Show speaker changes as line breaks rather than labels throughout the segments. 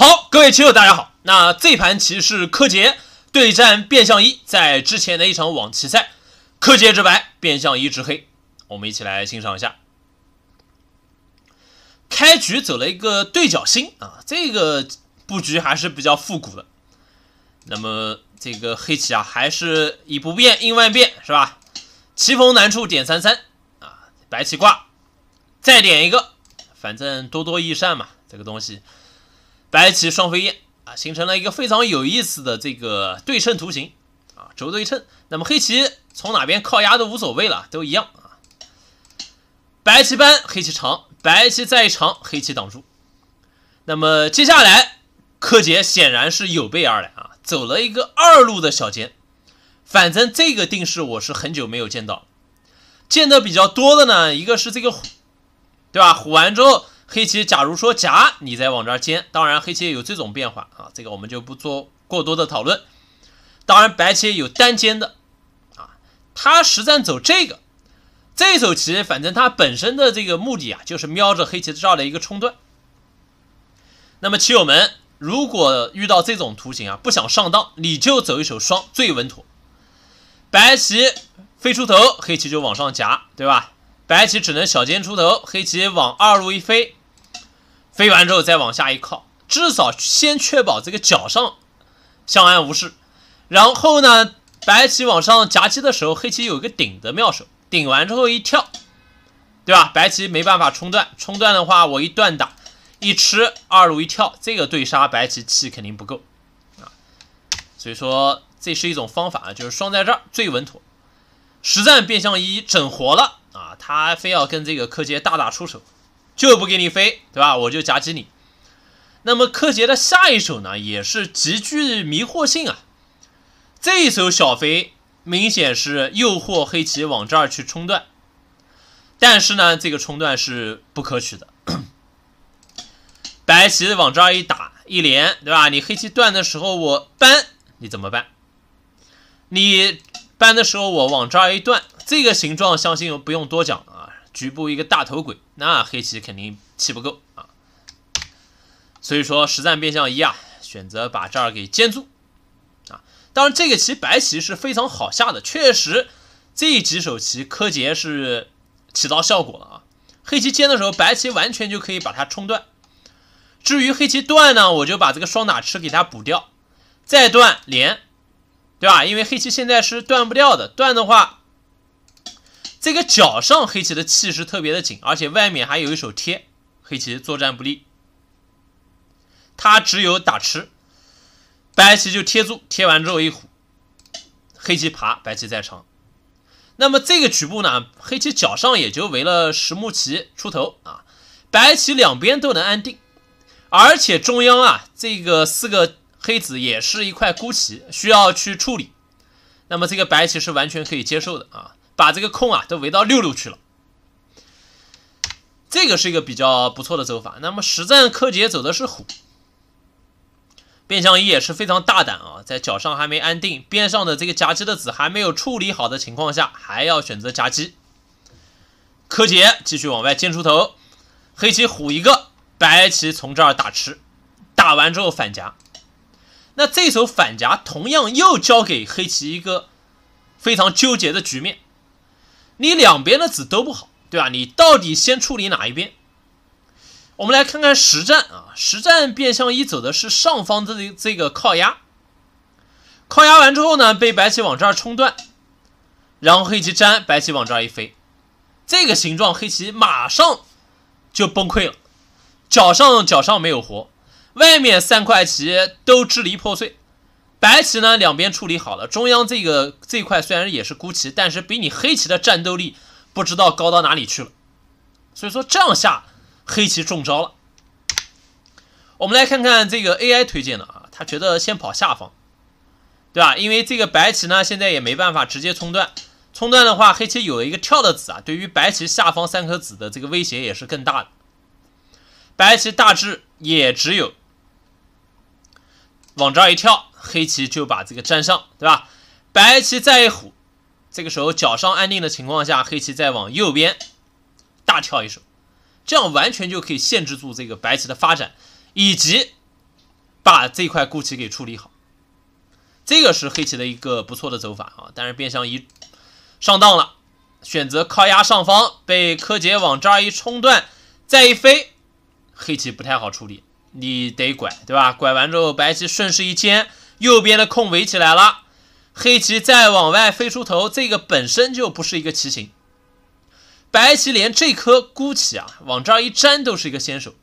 好，各位棋友，大家好。那这盘棋是柯洁对战变相一，在之前的一场网棋赛，柯洁之白，变相一之黑。我们一起来欣赏一下。开局走了一个对角星啊，这个布局还是比较复古的。那么这个黑棋啊，还是以不变应万变是吧？棋逢难处点三三啊，白棋挂，再点一个，反正多多益善嘛，这个东西。白棋双飞燕啊，形成了一个非常有意思的这个对称图形啊，轴对称。那么黑棋从哪边靠压都无所谓了，都一样啊。白棋扳，黑棋长，白棋再长，黑棋挡住。那么接下来柯洁显然是有备而来啊，走了一个二路的小尖，反正这个定式我是很久没有见到，见的比较多的呢，一个是这个虎，对吧？虎完之后。黑棋假如说夹，你再往这尖，当然黑棋也有这种变化啊，这个我们就不做过多的讨论。当然白棋有单尖的啊，他实战走这个这一手棋，反正他本身的这个目的啊，就是瞄着黑棋绕的一个冲断。那么棋友们，如果遇到这种图形啊，不想上当，你就走一手双最稳妥。白棋飞出头，黑棋就往上夹，对吧？白棋只能小尖出头，黑棋往二路一飞。飞完之后再往下一靠，至少先确保这个角上相安无事。然后呢，白棋往上夹击的时候，黑棋有一个顶的妙手，顶完之后一跳，对吧？白棋没办法冲断，冲断的话我一断打一吃二路一跳，这个对杀白棋气肯定不够啊。所以说这是一种方法啊，就是双在这儿最稳妥。实战变相一整活了啊，他非要跟这个柯洁大打出手。就不给你飞，对吧？我就夹击你。那么柯洁的下一手呢，也是极具迷惑性啊。这一手小飞明显是诱惑黑棋往这儿去冲断，但是呢，这个冲断是不可取的。白棋往这儿一打一连，对吧？你黑棋断的时候我搬，你怎么办？你搬的时候我往这儿一断，这个形状相信不用多讲。局部一个大头鬼，那黑棋肯定气不够啊。所以说实战变相一啊，选择把这儿给尖住啊。当然这个棋白棋是非常好下的，确实这几手棋柯洁是起到效果了啊。黑棋尖的时候，白棋完全就可以把它冲断。至于黑棋断呢，我就把这个双打吃给它补掉，再断连，对吧？因为黑棋现在是断不掉的，断的话。这个角上黑棋的气势特别的紧，而且外面还有一手贴，黑棋作战不利。他只有打吃，白棋就贴住，贴完之后一虎，黑棋爬，白棋再长。那么这个局部呢，黑棋角上也就围了石木棋出头啊，白棋两边都能安定，而且中央啊这个四个黑子也是一块孤棋，需要去处理。那么这个白棋是完全可以接受的啊。把这个空啊都围到六六去了，这个是一个比较不错的走法。那么实战柯洁走的是虎，变相一也是非常大胆啊，在脚上还没安定，边上的这个夹击的子还没有处理好的情况下，还要选择夹击。柯洁继续往外进出头，黑棋虎一个，白棋从这儿打吃，打完之后反夹。那这手反夹同样又交给黑棋一个非常纠结的局面。你两边的子都不好，对吧？你到底先处理哪一边？我们来看看实战啊！实战变相一走的是上方的这个靠压，靠压完之后呢，被白棋往这儿冲断，然后黑棋粘，白棋往这儿一飞，这个形状黑棋马上就崩溃了，脚上脚上没有活，外面三块棋都支离破碎。白棋呢，两边处理好了，中央这个这块虽然也是孤棋，但是比你黑棋的战斗力不知道高到哪里去了。所以说这样下，黑棋中招了。我们来看看这个 AI 推荐的啊，他觉得先跑下方，对吧？因为这个白棋呢，现在也没办法直接冲断，冲断的话，黑棋有了一个跳的子啊，对于白棋下方三颗子的这个威胁也是更大的。白棋大致也只有往这儿一跳。黑棋就把这个粘上，对吧？白棋再一虎，这个时候角上安定的情况下，黑棋再往右边大跳一手，这样完全就可以限制住这个白棋的发展，以及把这块固棋给处理好。这个是黑棋的一个不错的走法啊！但是变相一上当了，选择靠压上方，被柯洁往这儿一冲断，再一飞，黑棋不太好处理，你得拐，对吧？拐完之后，白棋顺势一尖，右边的空围起来了，黑棋再往外飞出头，这个本身就不是一个棋形。白棋连这颗孤棋啊，往这儿一粘都是一个先手，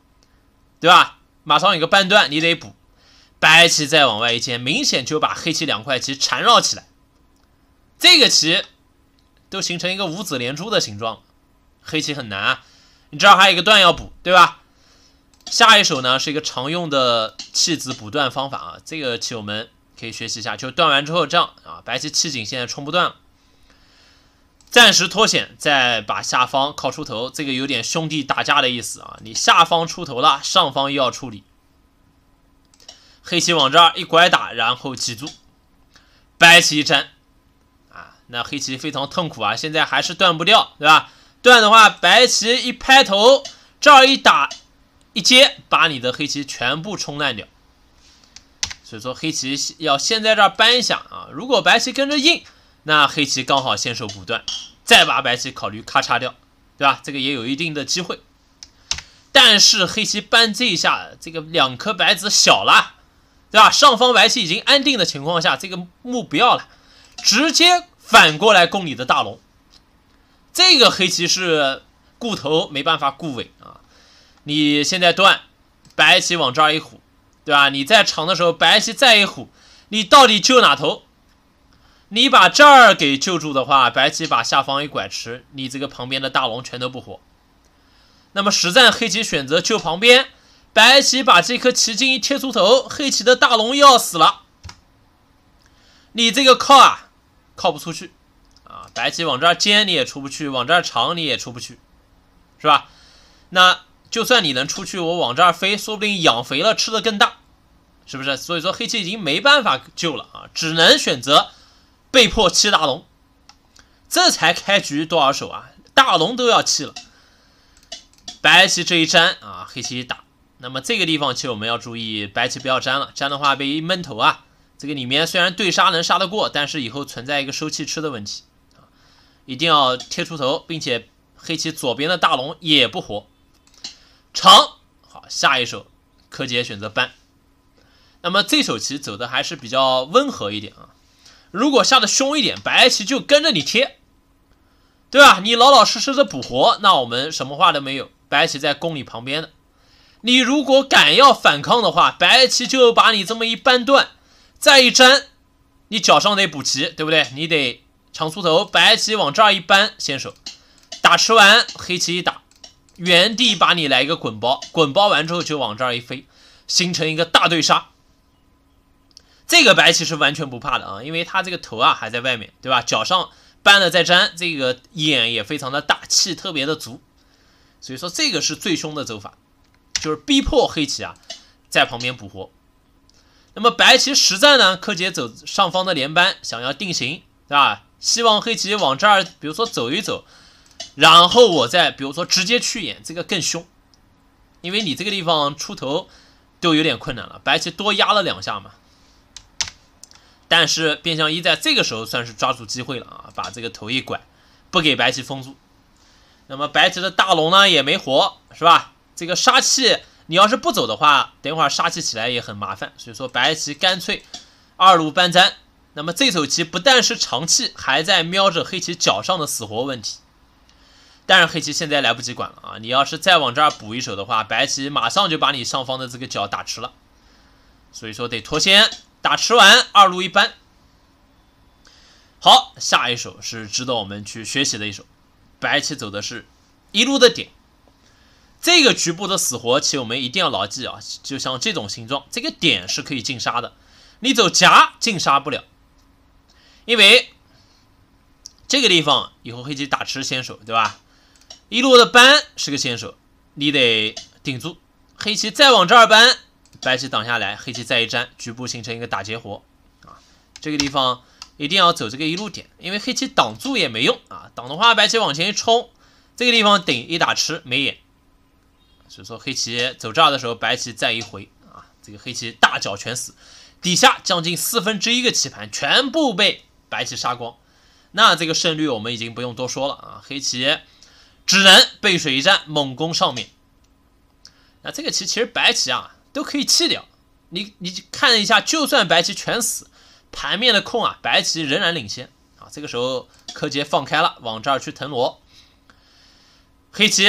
对吧？马上有个半段，你得补。白棋再往外一尖，明显就把黑棋两块棋缠绕起来，这个棋都形成一个五子连珠的形状。黑棋很难，啊，你这儿还有一个段要补，对吧？下一手呢是一个常用的弃子补断方法啊，这个棋我们可以学习一下。就断完之后这样啊，白棋弃井现在冲不断了，暂时脱险，再把下方靠出头，这个有点兄弟打架的意思啊。你下方出头了，上方又要处理，黑棋往这儿一拐打，然后挤住，白棋一粘，啊，那黑棋非常痛苦啊，现在还是断不掉，对吧？断的话，白棋一拍头，这儿一打。一接把你的黑棋全部冲烂掉，所以说黑棋要先在这儿扳一下啊。如果白棋跟着应，那黑棋刚好先手不断，再把白棋考虑咔嚓掉，对吧？这个也有一定的机会。但是黑棋扳这一下，这个两颗白子小了，对吧？上方白棋已经安定的情况下，这个目不要了，直接反过来攻你的大龙。这个黑棋是顾头没办法顾尾啊。你现在断，白棋往这儿一虎，对吧？你在长的时候，白棋再一虎，你到底救哪头？你把这儿给救住的话，白棋把下方一拐吃，你这个旁边的大龙全都不活。那么实战黑棋选择救旁边，白棋把这颗棋筋一贴出头，黑棋的大龙要死了。你这个靠啊，靠不出去啊！白棋往这儿尖你也出不去，往这儿长你也出不去，是吧？那。就算你能出去，我往这儿飞，说不定养肥了吃的更大，是不是？所以说黑棋已经没办法救了啊，只能选择被迫弃大龙，这才开局多少手啊？大龙都要弃了。白棋这一粘啊，黑棋打。那么这个地方其实我们要注意，白棋不要粘了，粘的话被一闷头啊。这个里面虽然对杀能杀得过，但是以后存在一个收气吃的问题啊，一定要贴出头，并且黑棋左边的大龙也不活。长好，下一手柯洁选择扳，那么这手棋走的还是比较温和一点啊。如果下的凶一点，白棋就跟着你贴，对吧？你老老实实的补活，那我们什么话都没有。白棋在宫里旁边的，你如果敢要反抗的话，白棋就把你这么一扳断，再一粘，你脚上得补棋，对不对？你得长出头，白棋往这儿一扳，先手打吃完，黑棋一打。原地把你来一个滚包，滚包完之后就往这儿一飞，形成一个大对杀。这个白棋是完全不怕的啊，因为他这个头啊还在外面，对吧？脚上搬了再粘，这个眼也非常的大气，特别的足。所以说这个是最凶的走法，就是逼迫黑棋啊在旁边补活。那么白棋实战呢，柯洁走上方的连扳，想要定型，对吧？希望黑棋往这儿，比如说走一走。然后我再比如说直接去演这个更凶，因为你这个地方出头都有点困难了，白棋多压了两下嘛。但是变相一在这个时候算是抓住机会了啊，把这个头一拐，不给白棋封住。那么白棋的大龙呢也没活，是吧？这个杀气你要是不走的话，等会儿杀气起来也很麻烦。所以说白棋干脆二路搬砖。那么这手棋不但是长气，还在瞄着黑棋脚上的死活问题。但是黑棋现在来不及管了啊！你要是再往这儿补一手的话，白棋马上就把你上方的这个角打吃了，所以说得脱先打吃完二路一扳。好，下一手是值得我们去学习的一手，白棋走的是一路的点，这个局部的死活棋我们一定要牢记啊！就像这种形状，这个点是可以进杀的，你走夹进杀不了，因为这个地方以后黑棋打吃先手，对吧？一路的搬是个先手，你得顶住。黑棋再往这儿搬，白棋挡下来，黑棋再一粘，局部形成一个打劫活。啊，这个地方一定要走这个一路点，因为黑棋挡住也没用啊。挡的话，白棋往前一冲，这个地方顶一打吃没眼。所以说黑棋走这儿的时候，白棋再一回啊，这个黑棋大脚全死，底下将近四分之一个棋盘全部被白棋杀光。那这个胜率我们已经不用多说了啊，黑棋。只能背水一战，猛攻上面。那这个棋其实白棋啊都可以弃掉。你你看一下，就算白棋全死，盘面的空啊，白棋仍然领先啊。这个时候柯洁放开了，往这儿去腾挪，黑棋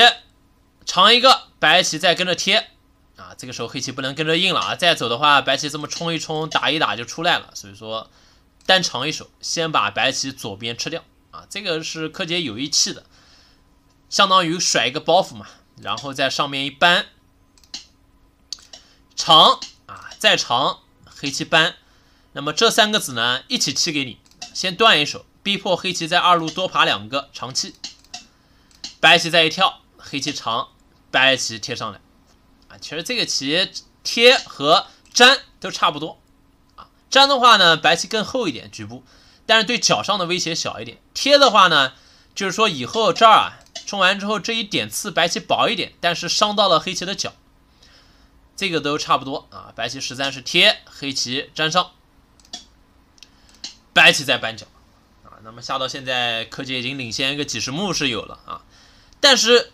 长一个，白棋再跟着贴。啊，这个时候黑棋不能跟着硬了啊，再走的话，白棋这么冲一冲，打一打就出来了。所以说，单长一手，先把白棋左边吃掉啊。这个是柯洁有意气的。相当于甩一个包袱嘛，然后在上面一扳长啊，再长黑棋扳，那么这三个子呢一起弃给你，先断一手，逼迫黑棋在二路多爬两个长气，白棋再一跳，黑棋长，白棋贴上来啊。其实这个棋贴和粘都差不多啊，粘的话呢白棋更厚一点局部，但是对脚上的威胁小一点。贴的话呢，就是说以后这儿啊。冲完之后，这一点刺白棋薄一点，但是伤到了黑棋的角，这个都差不多啊。白棋实在是贴，黑棋粘上，白棋再扳角啊。那么下到现在，柯洁已经领先一个几十目是有了啊。但是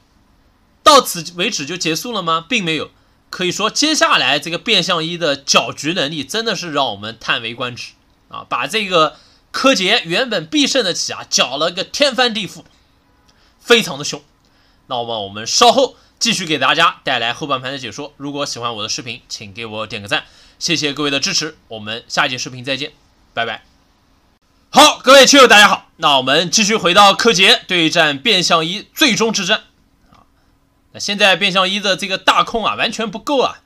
到此为止就结束了吗？并没有，可以说接下来这个变相一的搅局能力真的是让我们叹为观止啊！把这个柯洁原本必胜的棋啊搅了个天翻地覆。非常的凶，那么我们稍后继续给大家带来后半盘的解说。如果喜欢我的视频，请给我点个赞，谢谢各位的支持。我们下期视频再见，拜拜。好，各位亲友大家好，那我们继续回到柯洁对战变相一最终之战啊。那现在变相一的这个大空啊，完全不够啊，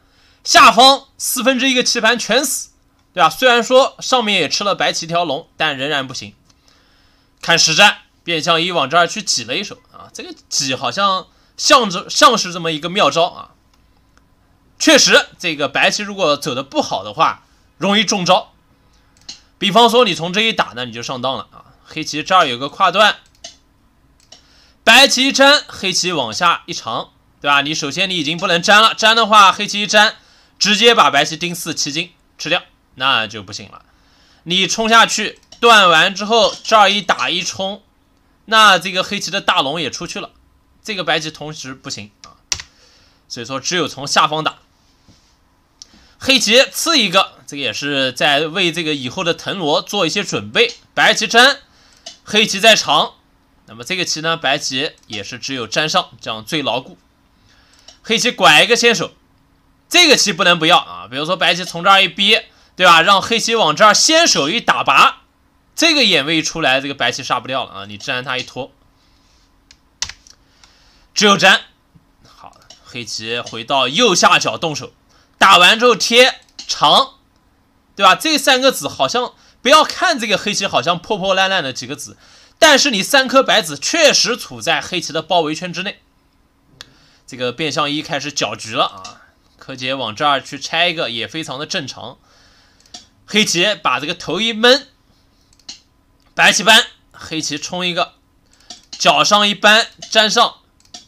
下方四分之一个棋盘全死，对吧？虽然说上面也吃了白棋一条龙，但仍然不行。看实战，变相一往这儿去挤了一手。这个挤好像像着像是这么一个妙招啊，确实，这个白棋如果走的不好的话，容易中招。比方说你从这一打呢，你就上当了啊。黑棋这儿有个跨断，白棋一粘，黑棋往下一长，对吧？你首先你已经不能粘了，粘的话黑棋一粘，直接把白棋钉四七进吃掉，那就不行了。你冲下去断完之后，这儿一打一冲。那这个黑棋的大龙也出去了，这个白棋同时不行啊，所以说只有从下方打。黑棋刺一个，这个也是在为这个以后的藤萝做一些准备。白棋粘，黑棋再长，那么这个棋呢，白棋也是只有粘上，这样最牢固。黑棋拐一个先手，这个棋不能不要啊，比如说白棋从这儿一逼，对吧？让黑棋往这儿先手一打拔。这个眼位一出来，这个白棋杀不掉了啊！你粘它一拖，只有粘。好，黑棋回到右下角动手，打完之后贴长，对吧？这三个子好像不要看这个黑棋，好像破破烂烂的几个子，但是你三颗白子确实处在黑棋的包围圈之内。这个变相一开始搅局了啊！柯洁往这儿去拆一个也非常的正常。黑棋把这个头一闷。白棋扳，黑棋冲一个，脚上一扳粘上，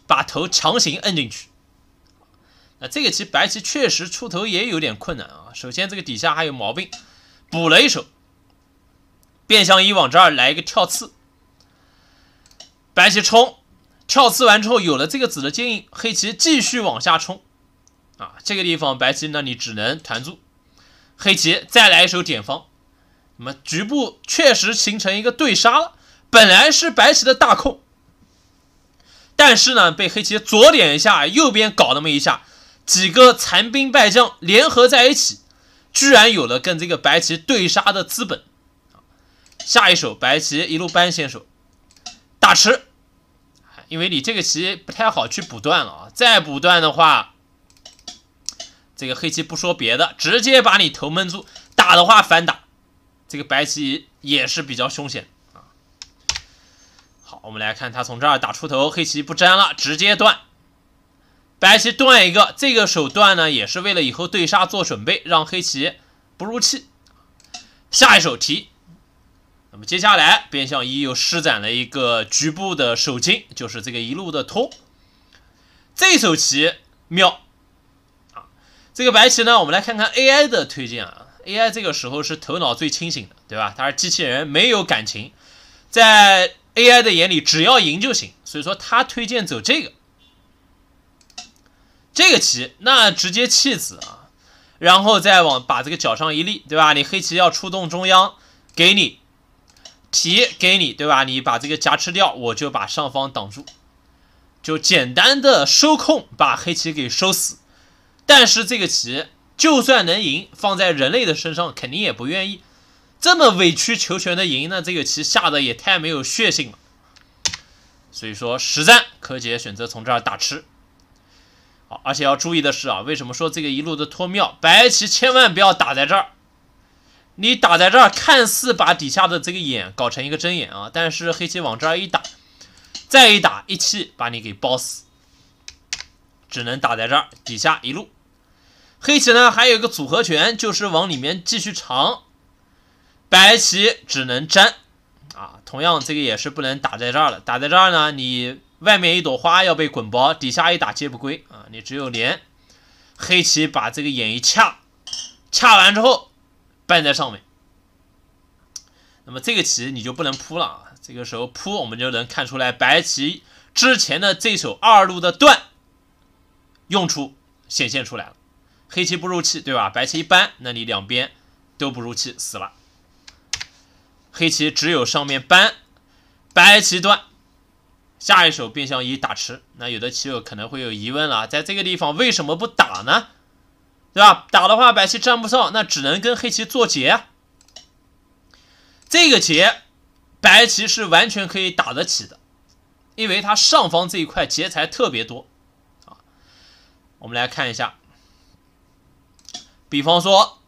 把头强行摁进去。那这个棋白棋确实出头也有点困难啊。首先这个底下还有毛病，补了一手，变相一往这儿来一个跳刺。白棋冲，跳刺完之后有了这个子的坚硬，黑棋继续往下冲。啊，这个地方白棋那你只能团住，黑棋再来一手点方，那么局部确实形成一个对杀了，本来是白棋的大控，但是呢，被黑棋左点一下，右边搞那么一下，几个残兵败将联合在一起，居然有了跟这个白棋对杀的资本下一手白棋一路扳先手，打吃，因为你这个棋不太好去补断了啊，再补断的话，这个黑棋不说别的，直接把你头闷住，打的话反打。这个白棋也是比较凶险啊。好，我们来看他从这儿打出头，黑棋不粘了，直接断，白棋断一个。这个手段呢，也是为了以后对杀做准备，让黑棋不入气。下一手提，那么接下来边相一又施展了一个局部的守筋，就是这个一路的拖。这手棋妙啊！这个白棋呢，我们来看看 AI 的推荐啊。AI 这个时候是头脑最清醒的，对吧？它是机器人，没有感情，在 AI 的眼里只要赢就行，所以说他推荐走这个这个棋，那直接弃子啊，然后再往把这个角上一立，对吧？你黑棋要出动中央，给你提给你，对吧？你把这个夹吃掉，我就把上方挡住，就简单的收控把黑棋给收死，但是这个棋。就算能赢，放在人类的身上肯定也不愿意这么委曲求全的赢呢。这个棋下的也太没有血性了。所以说实战柯洁选择从这儿打吃。好，而且要注意的是啊，为什么说这个一路的脱庙，白棋千万不要打在这儿？你打在这儿，看似把底下的这个眼搞成一个针眼啊，但是黑棋往这儿一打，再一打，一气把你给包死。只能打在这儿底下一路。黑棋呢，还有一个组合拳，就是往里面继续长，白棋只能粘，啊，同样这个也是不能打在这儿了，打在这儿呢，你外面一朵花要被滚包，底下一打皆不归啊，你只有连黑棋把这个眼一掐，掐完之后绊在上面，那么这个棋你就不能扑了啊，这个时候扑我们就能看出来，白棋之前的这手二路的断用处显现出来了。黑棋不入气，对吧？白棋一扳，那你两边都不入气，死了。黑棋只有上面扳，白棋断，下一手变相一打吃。那有的棋友可能会有疑问了，在这个地方为什么不打呢？对吧？打的话，白棋占不上，那只能跟黑棋做劫。这个劫，白棋是完全可以打得起的，因为它上方这一块劫材特别多啊。我们来看一下。比方说，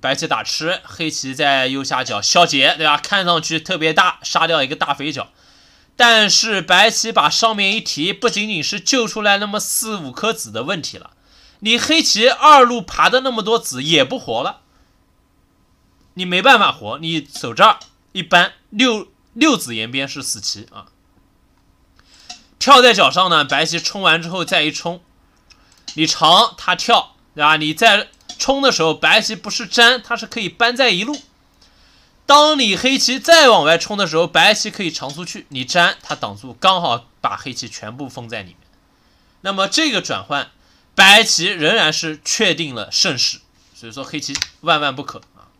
白棋打吃，黑棋在右下角消劫，对吧？看上去特别大，杀掉一个大肥角。但是白棋把上面一提，不仅仅是救出来那么四五颗子的问题了。你黑棋二路爬的那么多子也不活了，你没办法活。你守这儿，一般六六子延边是死棋啊。跳在脚上呢，白棋冲完之后再一冲，你长他跳，对吧？你再。冲的时候，白棋不是粘，它是可以搬在一路。当你黑棋再往外冲的时候，白棋可以长出去，你粘它挡住，刚好把黑棋全部封在里面。那么这个转换，白棋仍然是确定了胜势，所以说黑棋万万不可啊！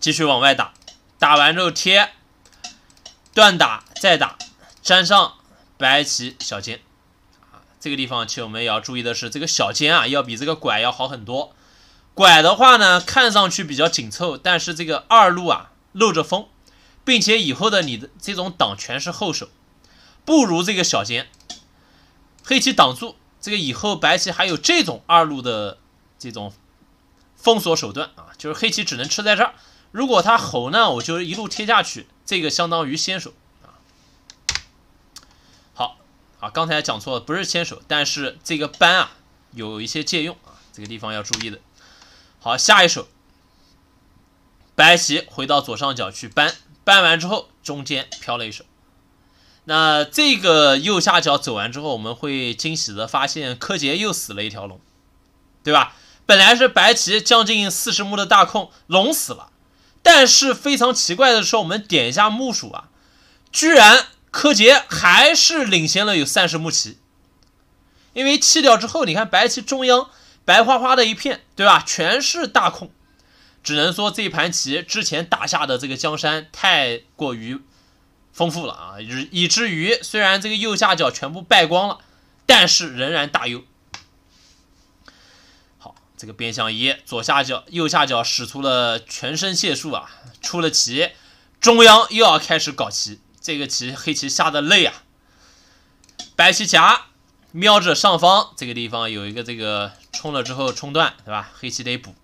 继续往外打，打完之后贴，断打再打，粘上白棋小尖。这个地方，其实我们也要注意的是，这个小尖啊，要比这个拐要好很多。拐的话呢，看上去比较紧凑，但是这个二路啊，漏着风，并且以后的你的这种挡全是后手，不如这个小尖。黑棋挡住这个以后，白棋还有这种二路的这种封锁手段啊，就是黑棋只能吃在这儿。如果他吼呢，我就一路贴下去，这个相当于先手。啊，刚才讲错了，不是牵手，但是这个搬啊，有一些借用啊，这个地方要注意的。好，下一手，白棋回到左上角去搬，搬完之后中间飘了一手。那这个右下角走完之后，我们会惊喜的发现柯洁又死了一条龙，对吧？本来是白棋将近四十目的大空龙死了，但是非常奇怪的是，我们点一下目数啊，居然。柯洁还是领先了有三十目棋，因为弃掉之后，你看白棋中央白花花的一片，对吧？全是大空，只能说这盘棋之前打下的这个江山太过于丰富了啊！以以至于虽然这个右下角全部败光了，但是仍然大优。好，这个边相一左下角、右下角使出了全身解数啊，出了棋，中央又要开始搞棋。这个棋黑棋下的累啊，白棋夹瞄着上方这个地方有一个这个冲了之后冲断对吧？黑棋得补，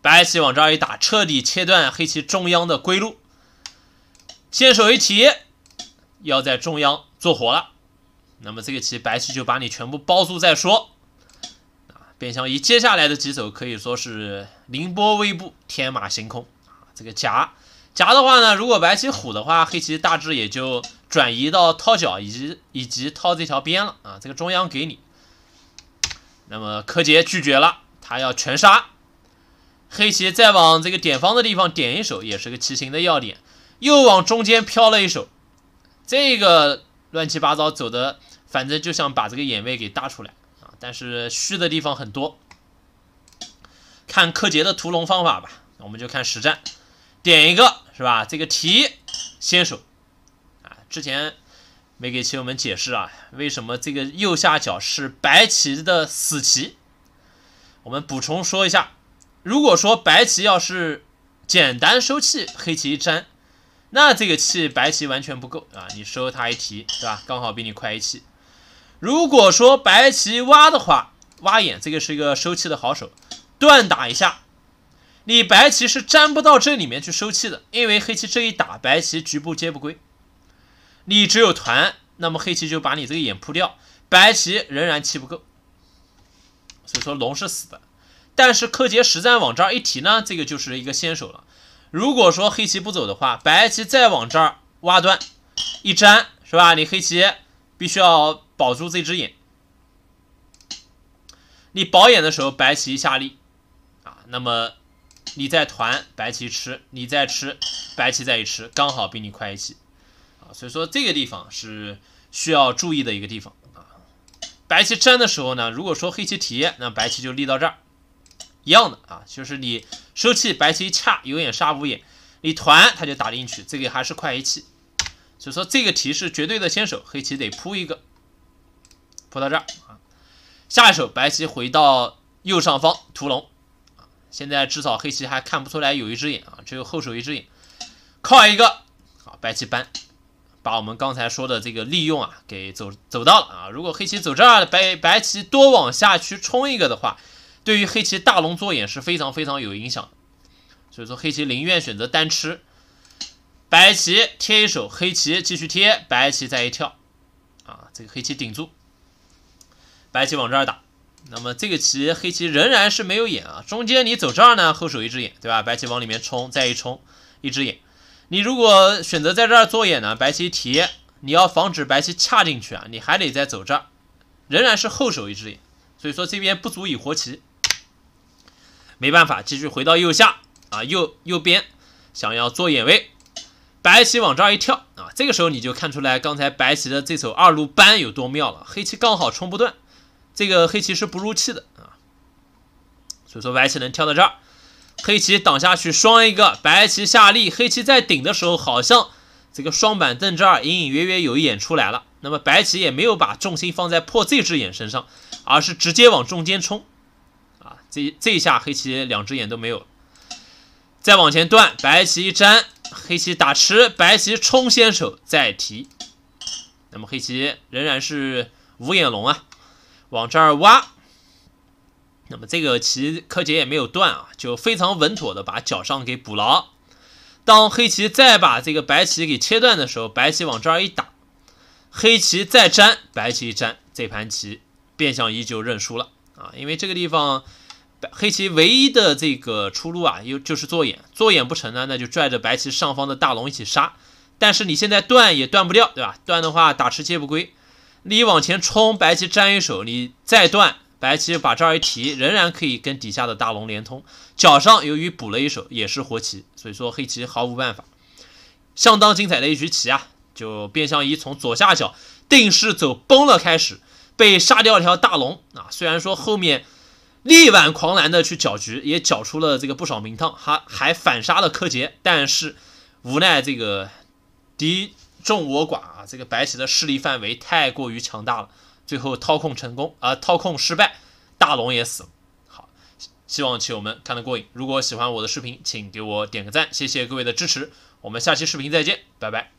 白棋往这儿一打，彻底切断黑棋中央的归路。先手一提，要在中央做活了，那么这个棋白棋就把你全部包住再说。啊，变相一，接下来的几手可以说是凌波微步，天马行空啊，这个夹。夹的话呢，如果白棋虎的话，黑棋大致也就转移到套角以及以及套这条边了啊，这个中央给你。那么柯洁拒绝了，他要全杀。黑棋再往这个点方的地方点一手，也是个棋形的要点，又往中间飘了一手。这个乱七八糟走的，反正就想把这个眼位给搭出来啊，但是虚的地方很多。看柯洁的屠龙方法吧，我们就看实战，点一个。是吧？这个提，先手啊，之前没给棋友们解释啊，为什么这个右下角是白棋的死棋？我们补充说一下，如果说白棋要是简单收气，黑棋一粘，那这个气白棋完全不够啊！你收他一提，对吧？刚好比你快一气。如果说白棋挖的话，挖眼这个是一个收气的好手，断打一下。你白棋是粘不到这里面去收气的，因为黑棋这一打，白棋局部接不归。你只有团，那么黑棋就把你这个眼扑掉，白棋仍然气不够。所以说龙是死的。但是柯洁实战往这儿一提呢，这个就是一个先手了。如果说黑棋不走的话，白棋再往这儿挖断一粘，是吧？你黑棋必须要保住这只眼。你保眼的时候，白棋下力啊，那么。你在团白棋吃，你在吃，白棋再一吃，刚好比你快一气，啊，所以说这个地方是需要注意的一个地方啊。白棋粘的时候呢，如果说黑棋提，那白棋就立到这儿，一样的啊，就是你收气，白棋一恰有眼杀无眼，你团他就打进去，这个还是快一气。所以说这个题是绝对的先手，黑棋得扑一个，扑到这儿啊。下一手白棋回到右上方屠龙。现在至少黑棋还看不出来有一只眼啊，只有后手一只眼，靠一个好，白棋扳，把我们刚才说的这个利用啊给走走到了啊。如果黑棋走这儿，白白棋多往下去冲一个的话，对于黑棋大龙做眼是非常非常有影响。所以说黑棋宁愿选择单吃，白棋贴一手，黑棋继续贴，白棋再一跳，啊，这个黑棋顶住，白棋往这儿打。那么这个棋黑棋仍然是没有眼啊，中间你走这儿呢，后手一只眼，对吧？白棋往里面冲，再一冲，一只眼。你如果选择在这儿做眼呢，白棋提，你要防止白棋恰进去啊，你还得再走这儿，仍然是后手一只眼。所以说这边不足以活棋，没办法继续回到右下啊，右右边想要做眼位，白棋往这儿一跳啊，这个时候你就看出来刚才白棋的这手二路扳有多妙了，黑棋刚好冲不断。这个黑棋是不入气的啊，所以说白棋能跳到这儿，黑棋挡下去双一个，白棋下立，黑棋在顶的时候，好像这个双板凳这儿隐隐约约有一眼出来了。那么白棋也没有把重心放在破这只眼身上，而是直接往中间冲啊，这这一下黑棋两只眼都没有。再往前断，白棋一粘，黑棋打吃，白棋冲先手再提，那么黑棋仍然是无眼龙啊。往这儿挖，那么这个棋柯洁也没有断啊，就非常稳妥的把角上给补牢。当黑棋再把这个白棋给切断的时候，白棋往这儿一打，黑棋再粘，白棋一粘，这盘棋变相依旧认输了啊！因为这个地方白黑棋唯一的这个出路啊，又就是做眼，做眼不成呢，那就拽着白棋上方的大龙一起杀。但是你现在断也断不掉，对吧？断的话打吃接不归。你往前冲，白棋粘一手，你再断，白棋把这儿一提，仍然可以跟底下的大龙连通。脚上由于补了一手，也是活棋，所以说黑棋毫无办法。相当精彩的一局棋啊，就变相一从左下角定式走崩了开始，被杀掉一条大龙啊。虽然说后面力挽狂澜的去搅局，也搅出了这个不少名堂，还还反杀了柯洁，但是无奈这个敌。众我寡啊，这个白起的势力范围太过于强大了，最后掏空成功啊，掏空失败，大龙也死了。好，希望棋友们看得过瘾。如果喜欢我的视频，请给我点个赞，谢谢各位的支持。我们下期视频再见，拜拜。